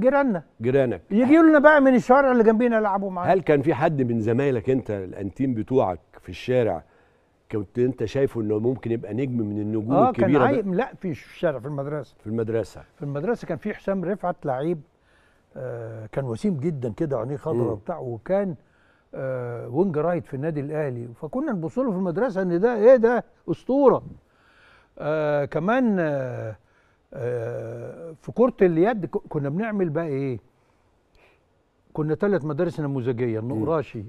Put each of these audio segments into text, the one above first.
جيراننا جيرانك يجيوا لنا بقى من الشارع اللي جنبينا يلعبوا معانا هل كان في حد من زمايلك انت الانتيم بتوعك في الشارع كنت انت شايفه انه ممكن يبقى نجم من النجوم آه الكبيره كان لا في الشارع في المدرسه في المدرسه في المدرسه كان في حسام رفعت لعيب آه كان وسيم جدا كده عينيه خضراء وبتاع وكان آه وينج رايت في النادي الاهلي فكنا نبص له في المدرسه ان ده ايه ده اسطوره آه كمان آه آه، في كره اليد كنا بنعمل بقى ايه كنا ثلاث مدارس نموذجيه النقراشي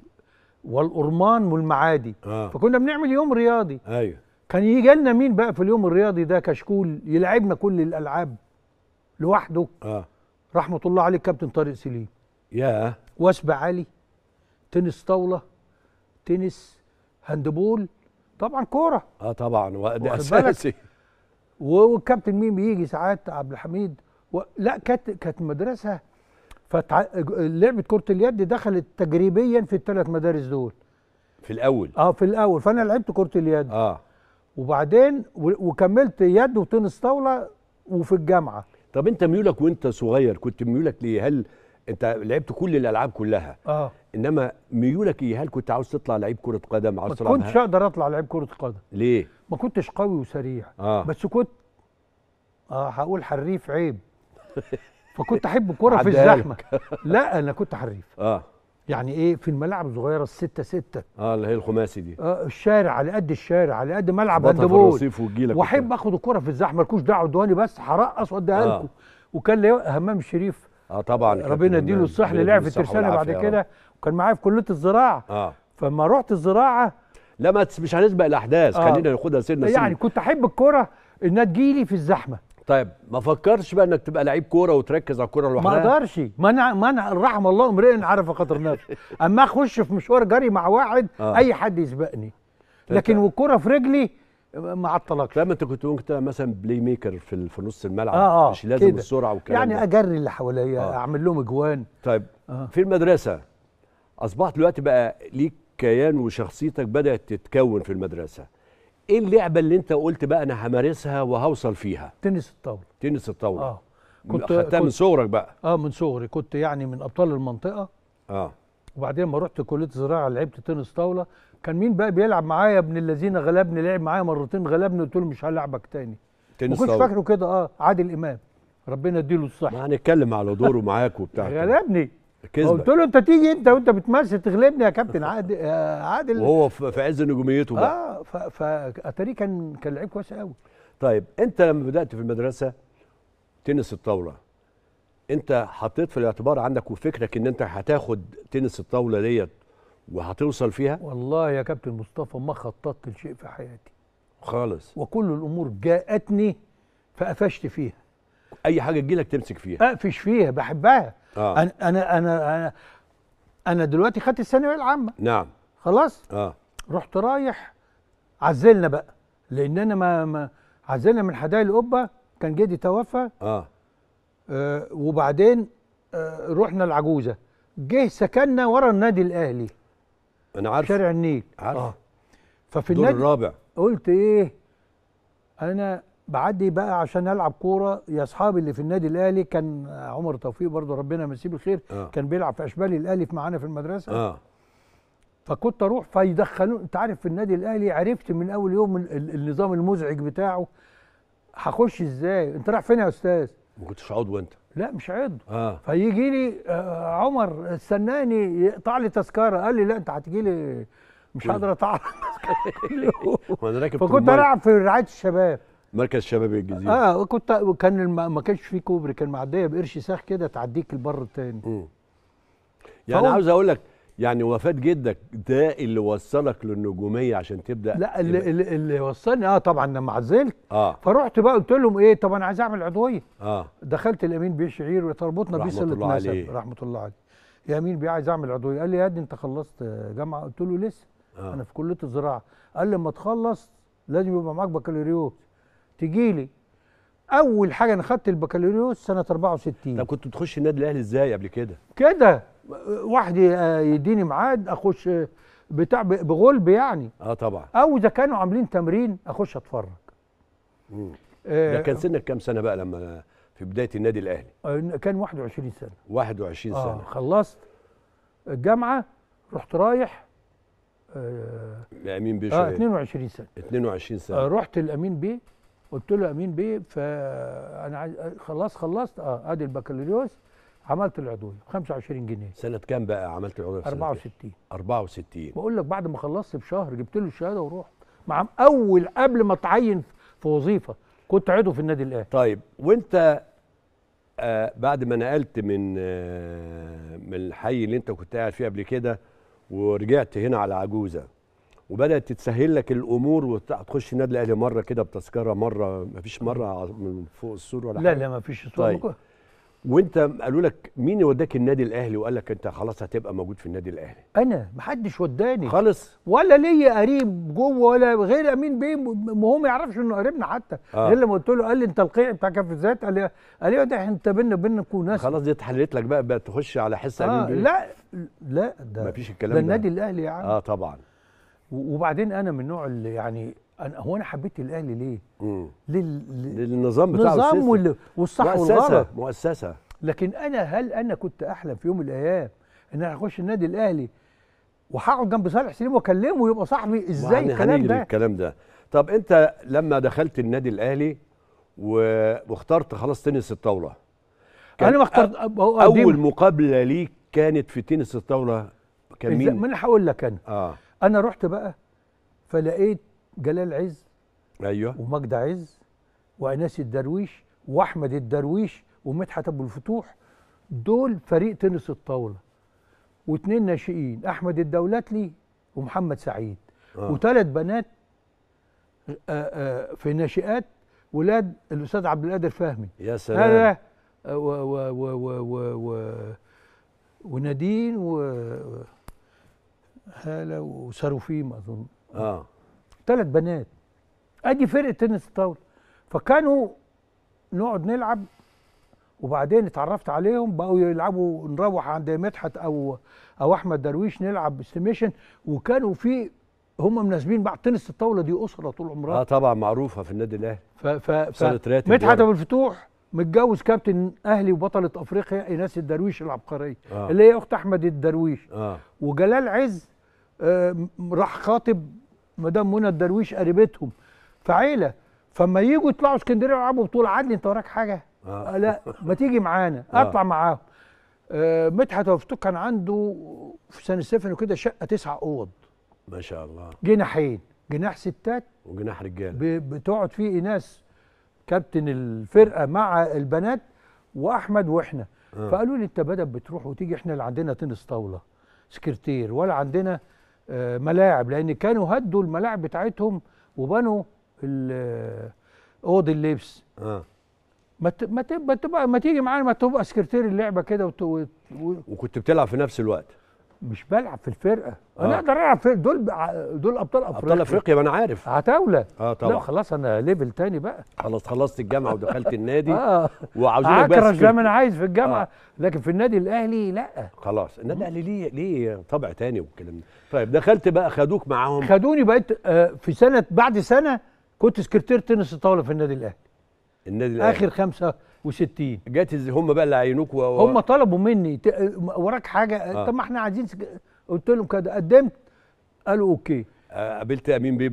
والقرمان والمعادي آه. فكنا بنعمل يوم رياضي ايوه كان يجي لنا مين بقى في اليوم الرياضي ده كشكول يلعبنا كل الالعاب لوحده اه رحمه الله عليه كابتن طارق سليم يا واسب علي تنس طاوله تنس هاندبول طبعا كوره اه طبعا وده اساسي والكابتن مين بيجي ساعات عبد الحميد و... لا كانت كانت مدرسه فتع... لعبه كره اليد دخلت تجريبيا في الثلاث مدارس دول في الاول اه في الاول فانا لعبت كره اليد اه وبعدين و... وكملت يد وتنس طاوله وفي الجامعه طب انت ميولك وانت صغير كنت ميولك ليه هل انت لعبت كل الالعاب كلها اه انما ميولك ايه هل كنت عاوز تطلع لعيب كره قدم عاوز تلعب ما كنتش اقدر اطلع لعيب كره قدم ليه ما كنتش قوي وسريع آه. بس كنت اه هقول حريف عيب فكنت احب الكره في الزحمه لا انا كنت حريف اه يعني ايه في الملاعب الصغيره الستة ستة اه اللي هي الخماسي دي آه الشارع على قد الشارع على قد ملعب هاند بول واحب اخد الكره في الزحمه مالكوش دعوه دواني بس هرقص واديها آه. لكم وكان همام الشريف اه طبعا ربنا يديله الصح اللي لعب في الترسانه بعد كده وكان معايا في كليه الزراعه اه فلما رحت الزراعه لا ما مش هنسبق الاحداث آه. خلينا ناخدها سنه يعني كنت احب الكوره انها تجيلي في الزحمه طيب ما فكرتش بقى انك تبقى لعيب كوره وتركز على الكوره لوحدها ما اقدرش ما انا ما انا رحم الله امرئ عرف قدر نفسه اما اخش في مشوار جري مع واحد آه. اي حد يسبقني طيب، لكن طيب. والكوره في رجلي ما عطلكش فاهم انت كنت ممكن تبقى مثلا بلاي ميكر في في نص الملعب آه آه مش لازم السرعه والكلام يعني اجري اللي حواليا آه. اعمل لهم اجوان طيب آه. في المدرسه اصبحت دلوقتي بقى ليك كيان وشخصيتك بدات تتكون في المدرسه ايه اللعبه اللي انت قلت بقى انا همارسها وهوصل فيها تنس الطاوله تنس الطاوله اه كنت خدتها من صغرك بقى اه من صغري كنت يعني من ابطال المنطقه اه وبعدين ما رحت كليه الزراعه لعبت تنس طاوله كان مين بقى بيلعب معايا ابن الذين غلبني لعب معايا مرتين غلبني قلت له مش هلعبك تاني ما كنتش فاكره كده اه عادل امام ربنا يديله الصحه ما هنتكلم على دوره معاك وبتاع غلبني قلت له انت تيجي انت وانت بتمثل تغلبني يا كابتن عادل آه، عادل وهو في عز نجوميته بقى اه فاتاري كان كان لعيب كويس قوي طيب انت لما بدات في المدرسه تنس الطاوله انت حطيت في الاعتبار عندك وفكرك ان انت هتاخد تنس الطاوله ديت وهتوصل فيها والله يا كابتن مصطفى ما خططت لشيء في حياتي خالص وكل الامور جاءتني فقفشت فيها اي حاجه تجيلك تمسك فيها اقفش فيها بحبها آه. أنا, انا انا انا انا دلوقتي خدت الثانويه العامه نعم خلاص اه رحت رايح عزلنا بقى لان انا ما, ما عزلنا من حدائق القبه كان جدي توفى اه, آه وبعدين آه رحنا العجوزه جه سكننا ورا النادي الاهلي انا عارف شارع النيل عارف آه. ففي الدور الرابع قلت ايه انا بعدي بقى عشان العب كوره يا اصحابي اللي في النادي الاهلي كان عمر توفيق برضه ربنا يمسيه بالخير آه. كان بيلعب في اشبال الاهلي معانا في المدرسه آه. فكنت اروح فيدخلوني انت عارف في النادي الاهلي عرفت من اول يوم النظام المزعج بتاعه هخش ازاي انت رايح فين يا استاذ ما كنتش عضو انت لا مش عضو آه. فيجي لي آه عمر استناني يقطع لي تذكره قال لي لا انت هتجي لي مش هقدر اقطع فكنت العب في رعايه الشباب مركز شباب الجزيره اه كنت كان الم... ما كانش في كوبري كان معديه بقرش ساخ كده تعديك البر التاني امم يعني عاوز اقول لك يعني وفاة جدك ده اللي وصلك للنجومية عشان تبدأ لا اللي, اللي, اللي وصلني اه طبعا لما عزلت آه. فروحت بقى قلت لهم ايه طب انا عايز اعمل عضوية اه دخلت الامين بيه شعير وتربطنا بيه سله نسب عليه. رحمة الله عليه يا امين بيه عايز اعمل عضوية قال لي يا ابني انت خلصت جامعة قلت له لسه آه. انا في كلية الزراعة قال لي لما تخلص لازم يبقى معاك بكالوريوس تجي لي اول حاجه انا خدت البكالوريوس سنه 64 طب كنت بتخش النادي الاهلي ازاي قبل كده كده واحد يديني ميعاد اخش بتاع بغلب يعني اه طبعا او اذا كانوا عاملين تمرين اخش اتفرج امم آه ده كان سنك كام سنه بقى لما في بدايه النادي الاهلي آه كان 21 سنه 21 آه، سنه آه خلصت الجامعه رحت رايح آه الامين بيه آه 22 سنه 22 سنه آه رحت الامين بيه قلت له امين بيه فانا عايز آه، خلاص خلصت اه ادي البكالوريوس عملت العضويه ب 25 جنيه سنه كام بقى عملت العضويه 64 64 بقول لك بعد ما خلصت بشهر جبت له الشهاده ورحت مع اول قبل ما اتعين في وظيفه كنت عضو في النادي الاهلي طيب وانت آه بعد ما نقلت من آه من الحي اللي انت كنت قاعد فيه قبل كده ورجعت هنا على عجوزه وبدات تتسهل لك الامور وتخش النادي الاهلي مره كده بتذكره مره ما فيش مره من فوق السور ولا لا حاجه لا لا ما فيش السور طيب. وانت قالوا لك مين وداك النادي الاهلي وقال لك انت خلاص هتبقى موجود في النادي الاهلي انا محدش وداني خالص ولا ليا قريب جوه ولا غير امين بيه ما هو ما يعرفش انه قريبنا حتى آه. غير لما قلت له قال لي انت القيع بتاع كف الذات قال لي قال لي أه، انت بينا بينا ناس خلاص دي اتحللت لك بقى, بقى تخش على حس آه امين بيه لا لا ده مفيش الكلام ده النادي الاهلي يعني اه طبعا وبعدين انا من النوع اللي يعني انا هو انا حبيت الاهلي ليه؟ لل... للنظام بتاعه النظام وال... والصح مؤسسة والغلط مؤسسه لكن انا هل انا كنت احلم في يوم من الايام ان انا اخش النادي الاهلي وهقعد جنب صالح سليم واكلمه ويبقى صاحبي ازاي الكلام ده؟ الكلام ده طب انت لما دخلت النادي الاهلي و... واخترت خلاص تنس الطاوله انا ما اخترت اول مقابله ليك كانت في تنس الطاوله كان مين؟ ما انا هقول لك انا اه انا رحت بقى فلقيت جلال عز ايوه ومجد عز واناس الدرويش واحمد الدرويش ومدحت ابو الفتوح دول فريق تنس الطاوله واثنين ناشئين احمد الدولتلي ومحمد سعيد آه. وثلاث بنات آآ آه، آآ آه، في ناشئات ولاد الاستاذ عبد القادر فهمي يا سلام هذا آه، و و و و و و ونادين و هاله وساروفيم اظن اه ثلاث بنات ادي فرقه تنس الطاوله فكانوا نقعد نلعب وبعدين اتعرفت عليهم بقوا يلعبوا نروح عند مدحت او او احمد درويش نلعب استيميشن وكانوا في هم مناسبين بعد تنس الطاوله دي اسره طول عمرها اه طبعا معروفه في النادي الاهلي ف ف, مدحت يعني. ابو الفتوح متجوز كابتن اهلي وبطله افريقيا ايناس الدرويش العبقريه آه. اللي هي اخت احمد الدرويش آه. وجلال عز آه راح خاطب مدام منى الدرويش قريبتهم فعيله فما يجوا يطلعوا اسكندريه يلعبوا بطوله عدلي انت وراك حاجه؟ آه. آه، لا ما تيجي معانا آه. اطلع معاهم آه مدحت وفتوك كان عنده في سان ستيفانو وكده شقه تسع اوض ما شاء الله جناحين جناح ستات وجناح رجاله بتقعد فيه ناس كابتن الفرقه مع البنات واحمد واحنا آه. فقالوا لي انت بدل بتروح وتيجي احنا اللي عندنا تنس طاوله سكرتير ولا عندنا آه، ملاعب لان كانوا هدوا الملاعب بتاعتهم وبنوا آه، اوض اللبس اه ما ما تبقى ما تيجي معانا ما تبقى سكرتير اللعبه كده وكنت بتلعب في نفس الوقت مش بلعب في الفرقه آه. انا اقدر العب في دول دول ابطال افريقيا ابطال افريقيا ما انا عارف عتاوله اه, آه، طبعا لا خلاص انا ليفل تاني بقى خلاص خلصت الجامعه ودخلت النادي اه وعاوزينك بس اكرش زي ما انا عايز في الجامعه آه. لكن في النادي الاهلي لا خلاص النادي الاهلي ليه ليه طبع تاني والكلام ده طيب دخلت بقى خدوك معاهم خدوني بقيت آه في سنه بعد سنه كنت سكرتير تنس الطاوله في النادي الاهلي النادي الاهلي اخر خمسه وستين جات هم بقى اللي عينوك و... هم طلبوا مني ت... وراك حاجه آه. طب ما احنا عايزين قلت لهم كده قدمت قالوا اوكي آه، قابلت امين بيه